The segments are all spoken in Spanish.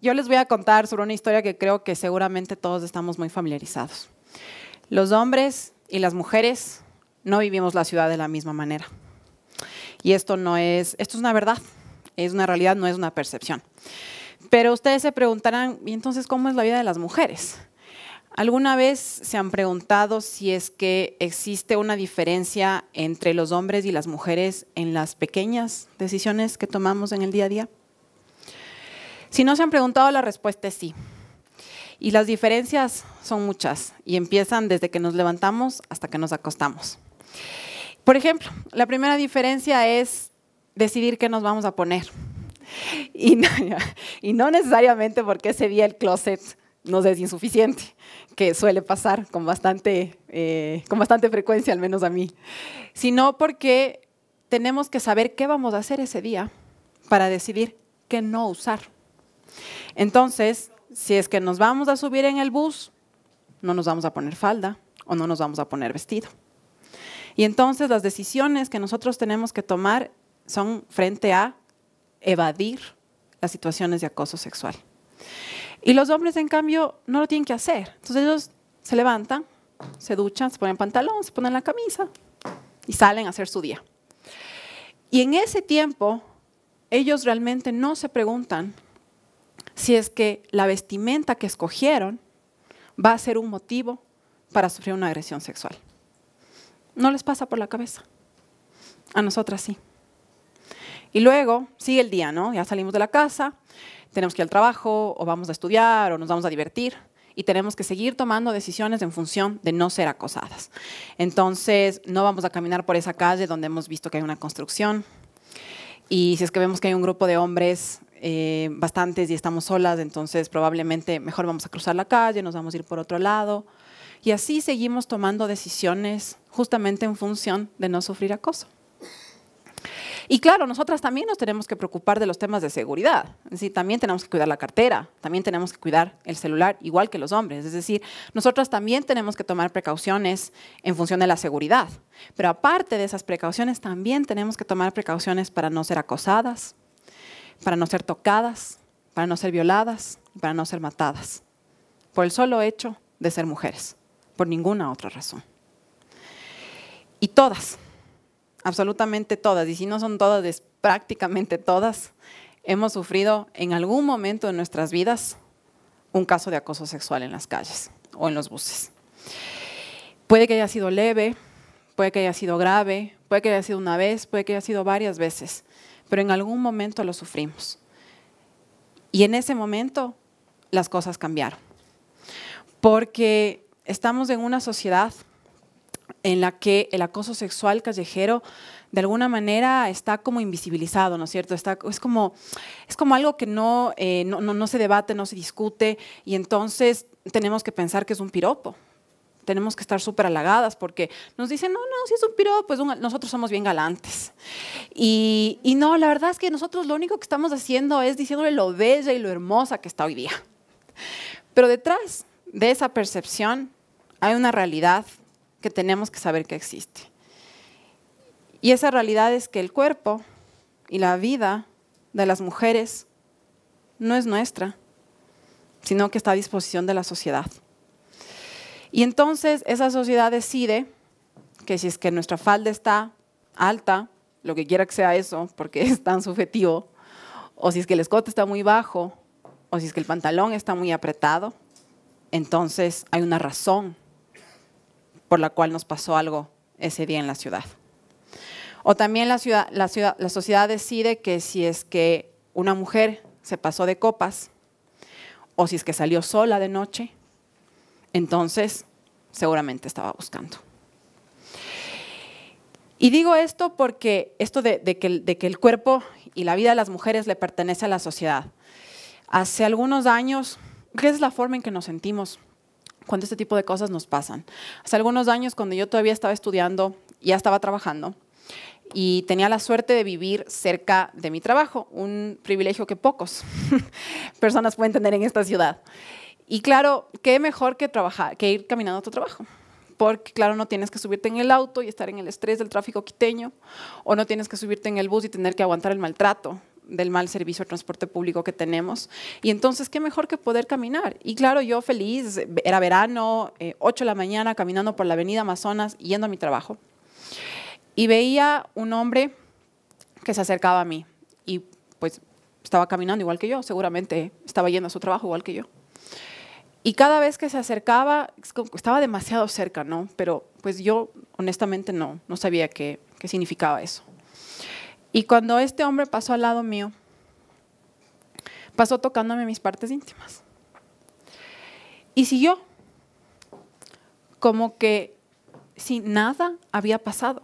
Yo les voy a contar sobre una historia que creo que seguramente todos estamos muy familiarizados. Los hombres y las mujeres no vivimos la ciudad de la misma manera. Y esto no es, esto es una verdad, es una realidad, no es una percepción. Pero ustedes se preguntarán, ¿y entonces cómo es la vida de las mujeres? ¿Alguna vez se han preguntado si es que existe una diferencia entre los hombres y las mujeres en las pequeñas decisiones que tomamos en el día a día? Si no se han preguntado, la respuesta es sí. Y las diferencias son muchas y empiezan desde que nos levantamos hasta que nos acostamos. Por ejemplo, la primera diferencia es decidir qué nos vamos a poner. Y no, necesariamente porque ese día el closet nos es insuficiente, que suele pasar con bastante, eh, con bastante frecuencia, al menos a mí, sino porque tenemos que saber qué vamos a hacer ese día para decidir qué no usar. Entonces, si es que nos vamos a subir en el bus, no nos vamos a poner falda o no nos vamos a poner vestido. Y entonces las decisiones que nosotros tenemos que tomar son frente a evadir las situaciones de acoso sexual. Y los hombres, en cambio, no lo tienen que hacer. Entonces ellos se levantan, se duchan, se ponen pantalón, se ponen la camisa y salen a hacer su día. Y en ese tiempo, ellos realmente no se preguntan si es que la vestimenta que escogieron va a ser un motivo para sufrir una agresión sexual. No les pasa por la cabeza. A nosotras sí. Y luego sigue el día, ¿no? Ya salimos de la casa, tenemos que ir al trabajo, o vamos a estudiar, o nos vamos a divertir y tenemos que seguir tomando decisiones en función de no ser acosadas. Entonces, no vamos a caminar por esa calle donde hemos visto que hay una construcción. Y si es que vemos que hay un grupo de hombres eh, bastantes y estamos solas, entonces probablemente mejor vamos a cruzar la calle, nos vamos a ir por otro lado. Y así seguimos tomando decisiones justamente en función de no sufrir acoso. Y claro, nosotras también nos tenemos que preocupar de los temas de seguridad. Es decir, también tenemos que cuidar la cartera, también tenemos que cuidar el celular, igual que los hombres. Es decir, nosotras también tenemos que tomar precauciones en función de la seguridad. Pero aparte de esas precauciones, también tenemos que tomar precauciones para no ser acosadas, para no ser tocadas, para no ser violadas para no ser matadas, por el solo hecho de ser mujeres, por ninguna otra razón. Y todas, absolutamente todas, y si no son todas, es prácticamente todas, hemos sufrido en algún momento de nuestras vidas un caso de acoso sexual en las calles o en los buses. Puede que haya sido leve, puede que haya sido grave, puede que haya sido una vez, puede que haya sido varias veces, pero en algún momento lo sufrimos. Y en ese momento las cosas cambiaron. Porque estamos en una sociedad en la que el acoso sexual callejero de alguna manera está como invisibilizado, ¿no es cierto? Está, es, como, es como algo que no, eh, no, se debate, no se discute, y entonces tenemos que pensar que es un piropo, tenemos que estar súper halagadas porque nos dicen, no, no, si es un piropo, pues nosotros somos bien galantes. Y, no, la verdad es que nosotros lo único que estamos haciendo es diciéndole lo bella y lo hermosa que está hoy día. Pero detrás de esa percepción hay una realidad que tenemos que saber que existe. Y esa realidad es que el cuerpo y la vida de las mujeres no es nuestra, sino que está a disposición de la sociedad. Y entonces esa sociedad decide que si es que nuestra falda está alta, lo que quiera que sea eso, porque es tan subjetivo, o si es que el escote está muy bajo, o si es que el pantalón está muy apretado, entonces hay una razón por la cual nos pasó algo ese día en la ciudad. O también la, la, ciudad, la sociedad decide que si es que una mujer se pasó de copas, o si es que salió sola de noche, entonces seguramente estaba buscando. Y digo esto porque esto de, que, el cuerpo y la vida de las mujeres le pertenece a la sociedad. Hace algunos años, ¿qué es la forma en que nos sentimos cuando este tipo de cosas nos pasan? Hace algunos años, cuando yo todavía estaba estudiando, ya estaba trabajando, y tenía la suerte de vivir cerca de mi trabajo, un privilegio que pocos personas pueden tener en esta ciudad. Y claro, qué mejor que trabajar, que ir caminando a tu trabajo porque claro, no tienes que subirte en el auto y estar en el estrés del tráfico quiteño, o no tienes que subirte en el bus y tener que aguantar el maltrato del mal servicio de transporte público que tenemos. Y entonces, ¿qué mejor que poder caminar? Y claro, yo feliz, era verano, 8 eh, de la mañana, caminando por la avenida Amazonas, yendo a mi trabajo. Y veía un hombre que se acercaba a mí y pues estaba caminando igual que yo, seguramente estaba yendo a su trabajo igual que yo. Y cada vez que se acercaba, estaba demasiado cerca, ¿no? Pero pues yo honestamente no, no sabía qué, significaba eso. Y cuando este hombre pasó al lado mío, pasó tocándome mis partes íntimas. Y siguió, como que si nada había pasado,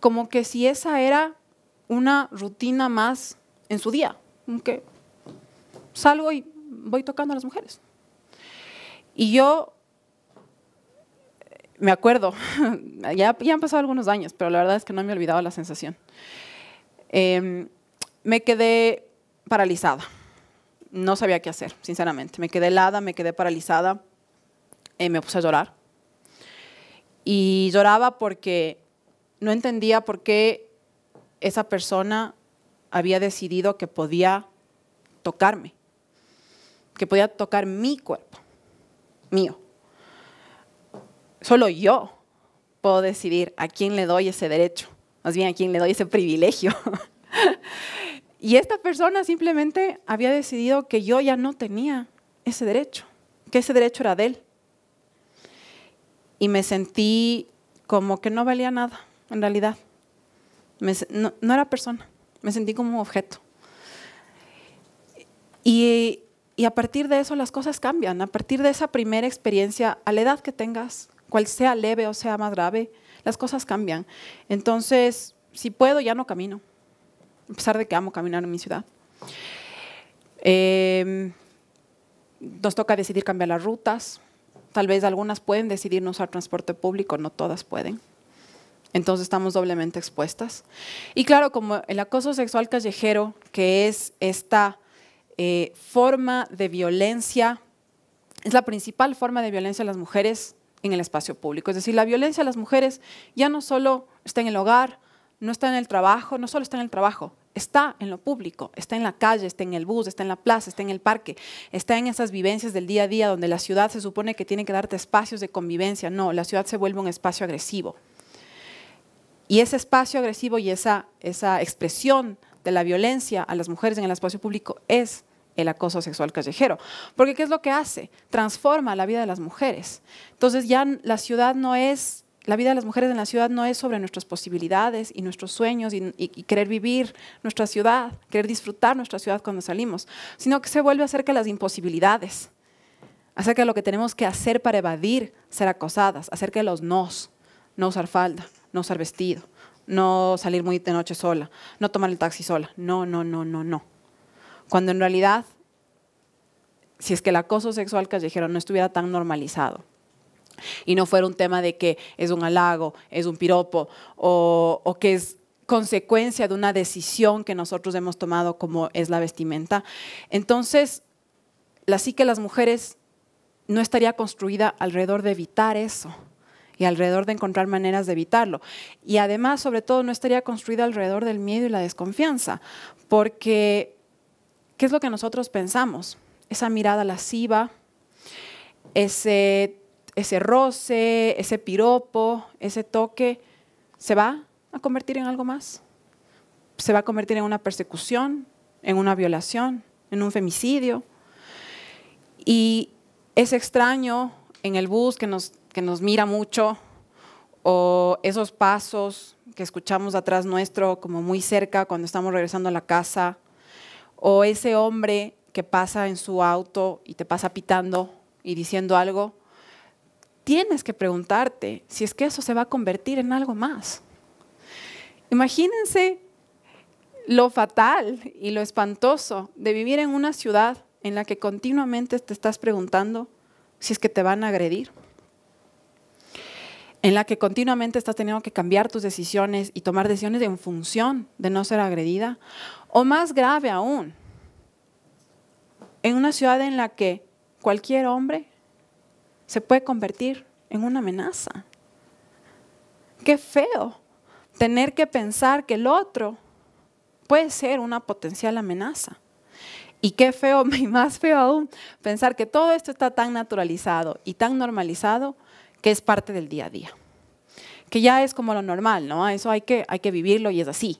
como que si esa era una rutina más en su día, como salgo y voy tocando a las mujeres. Y yo me acuerdo, ya, han pasado algunos años, pero la verdad es que no me he olvidado la sensación. Em, me quedé paralizada, no sabía qué hacer, sinceramente. Me quedé helada, me quedé paralizada, y eh, me puse a llorar. Y lloraba porque no entendía por qué esa persona había decidido que podía tocarme, que podía tocar mi cuerpo mío. Solo yo puedo decidir a quién le doy ese derecho, más bien a quién le doy ese privilegio. y esta persona simplemente había decidido que yo ya no tenía ese derecho, que ese derecho era de él. Y me sentí como que no valía nada, en realidad. no, no era persona, me sentí como un objeto. Y y a partir de eso las cosas cambian, a partir de esa primera experiencia, a la edad que tengas, cual sea leve o sea más grave, las cosas cambian. Entonces, si puedo, ya no camino, a pesar de que amo caminar en mi ciudad. Em, nos toca decidir cambiar las rutas, tal vez algunas pueden decidir no usar transporte público, no todas pueden. Entonces estamos doblemente expuestas. Y claro, como el acoso sexual callejero, que es esta eh, forma de violencia, es la principal forma de violencia a las mujeres en el espacio público. Es decir, la violencia a las mujeres ya no solo está en el hogar, no está en el trabajo, no solo está en el trabajo, está en lo público, está en la calle, está en el bus, está en la plaza, está en el parque, está en esas vivencias del día a día donde la ciudad se supone que tiene que darte espacios de convivencia. No, la ciudad se vuelve un espacio agresivo. Y ese espacio agresivo y esa, esa expresión de la violencia a las mujeres en el espacio público es el acoso sexual callejero. Porque ¿qué es lo que hace? Transforma la vida de las mujeres. Entonces ya la ciudad no es, la vida de las mujeres en la ciudad no es sobre nuestras posibilidades y nuestros sueños y, querer vivir nuestra ciudad, querer disfrutar nuestra ciudad cuando salimos, sino que se vuelve acerca de las imposibilidades, acerca de lo que tenemos que hacer para evadir ser acosadas, acerca de los nos, no usar falda, no usar vestido, no salir muy de noche sola, no tomar el taxi sola. No, no, no, no, no. Cuando en realidad, si es que el acoso sexual callejero no estuviera tan normalizado y no fuera un tema de que es un halago, es un piropo o, o que es consecuencia de una decisión que nosotros hemos tomado como es la vestimenta, entonces la psique de las mujeres no estaría construida alrededor de evitar eso y alrededor de encontrar maneras de evitarlo. Y además, sobre todo, no estaría construida alrededor del miedo y la desconfianza, porque ¿qué es lo que nosotros pensamos? Esa mirada lasciva, ese, ese roce, ese piropo, ese toque, ¿se va a convertir en algo más? ¿Se va a convertir en una persecución, en una violación, en un femicidio? Y es extraño en el bus que nos que nos mira mucho, o esos pasos que escuchamos atrás nuestro, como muy cerca cuando estamos regresando a la casa, o ese hombre que pasa en su auto y te pasa pitando y diciendo algo, tienes que preguntarte si es que eso se va a convertir en algo más. Imagínense lo fatal y lo espantoso de vivir en una ciudad en la que continuamente te estás preguntando si es que te van a agredir en la que continuamente estás teniendo que cambiar tus decisiones y tomar decisiones en función de no ser agredida, o más grave aún, en una ciudad en la que cualquier hombre se puede convertir en una amenaza. Qué feo tener que pensar que el otro puede ser una potencial amenaza. Y qué feo, y más feo aún, pensar que todo esto está tan naturalizado y tan normalizado que es parte del día a día, que ya es como lo normal, ¿no? Eso hay que, hay que vivirlo y es así.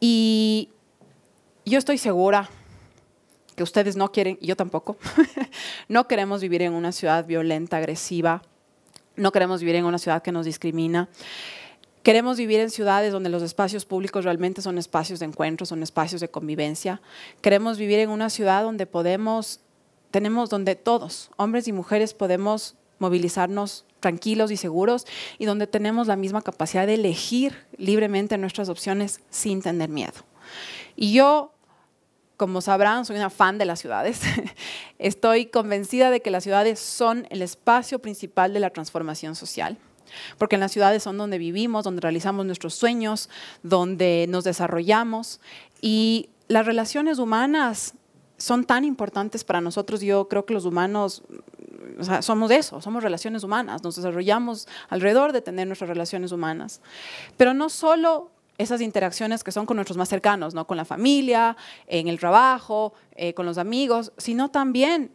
Y yo estoy segura que ustedes no quieren, y yo tampoco, no queremos vivir en una ciudad violenta, agresiva, no queremos vivir en una ciudad que nos discrimina. Queremos vivir en ciudades donde los espacios públicos realmente son espacios de encuentro, son espacios de convivencia. Queremos vivir en una ciudad donde podemos, tenemos, donde todos, hombres y mujeres, podemos movilizarnos tranquilos y seguros y donde tenemos la misma capacidad de elegir libremente nuestras opciones sin tener miedo. Y yo, como sabrán, soy una fan de las ciudades. Estoy convencida de que las ciudades son el espacio principal de la transformación social porque en las ciudades son donde vivimos, donde realizamos nuestros sueños, donde nos desarrollamos y las relaciones humanas son tan importantes para nosotros. Yo creo que los humanos somos eso, somos relaciones humanas, nos desarrollamos alrededor de tener nuestras relaciones humanas. Pero no solo esas interacciones que son con nuestros más cercanos, ¿no? con la familia, en el trabajo, eh, con los amigos, sino también